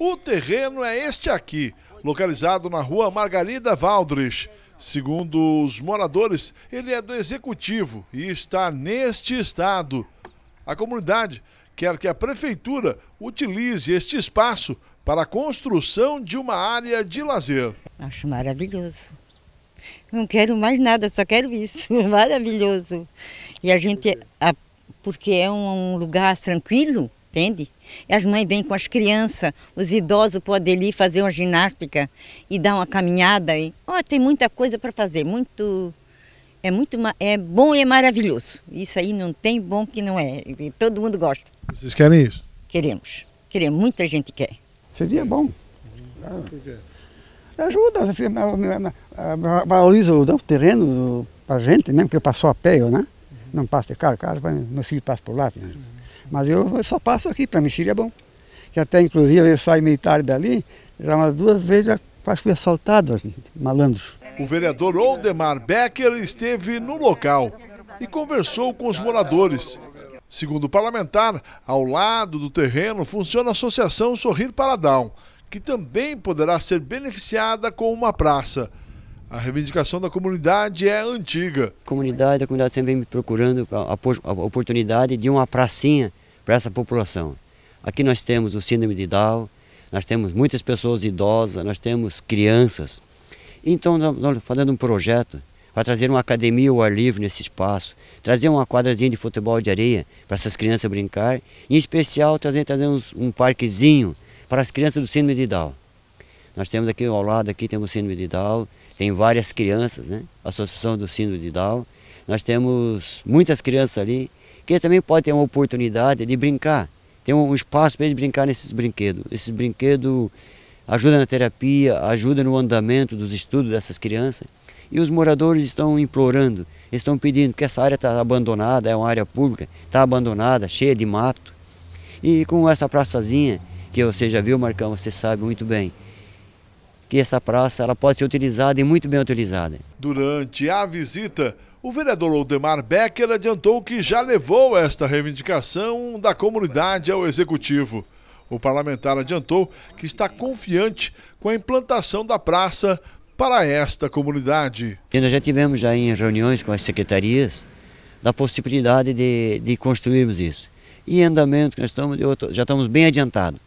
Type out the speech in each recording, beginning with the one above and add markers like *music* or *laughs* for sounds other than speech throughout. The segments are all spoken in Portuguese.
O terreno é este aqui, localizado na rua Margarida Valdres. Segundo os moradores, ele é do executivo e está neste estado. A comunidade quer que a prefeitura utilize este espaço para a construção de uma área de lazer. Acho maravilhoso. Não quero mais nada, só quero isso. *laughs* Maravilhoso. E a gente, porque é um lugar tranquilo, entende? As mães vêm com as crianças, os idosos podem ali fazer uma ginástica e dar uma caminhada. E, oh, tem muita coisa para fazer, muito é muito é bom e é maravilhoso. Isso aí não tem bom que não é. Todo mundo gosta. Vocês querem isso? Queremos. Queremos, muita gente quer. Seria bom. É. Ajuda, assim, valoriza o terreno para a gente, mesmo né, que passou a pé, né? Não passa de carro, carro, meu filho passa por lá. Uhum. Mas eu só passo aqui, para mim seria bom. Que até inclusive eu saio meio tarde dali, já umas duas vezes já quase fui assaltado, assim, malandros. O vereador Oldemar Becker esteve no local e conversou com os moradores. Segundo o parlamentar, ao lado do terreno funciona a Associação Sorrir Paladão, que também poderá ser beneficiada com uma praça. A reivindicação da comunidade é antiga. A comunidade, a comunidade sempre vem me procurando a, oportunidade de uma pracinha para essa população. Aqui nós temos o síndrome de Down, nós temos muitas pessoas idosas, nós temos crianças. Então, nós fazendo um projeto para trazer uma academia ao ar livre nesse espaço, trazer uma quadrazinha de futebol de areia para essas crianças brincar, em especial trazer, trazer uns, um parquezinho para as crianças do síndrome de Down. Nós temos aqui ao lado aqui temos o síndrome de Down, tem várias crianças, né? Associação do síndrome de Down. Nós temos muitas crianças ali que também podem ter uma oportunidade de brincar. Tem um espaço para eles brincar nesses brinquedos. Esses brinquedos ajudam na terapia, ajudam no andamento dos estudos dessas crianças. E os moradores estão implorando, estão pedindo que essa área está abandonada, é uma área pública, está abandonada, cheia de mato. E com essa praçazinha, que você já viu, Marcão, você sabe muito bem, que essa praça ela pode ser utilizada e muito bem utilizada. Durante a visita, o vereador Oldemar Becker adiantou que já levou esta reivindicação da comunidade ao executivo. O parlamentar adiantou que está confiante com a implantação da praça para esta comunidade. E nós já tivemos já em reuniões com as secretarias da possibilidade de, de construirmos isso. E em andamento, nós estamos, já estamos bem adiantados.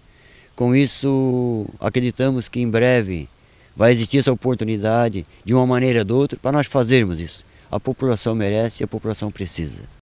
Com isso, acreditamos que em breve vai existir essa oportunidade, de uma maneira ou de outra, para nós fazermos isso. A população merece e a população precisa.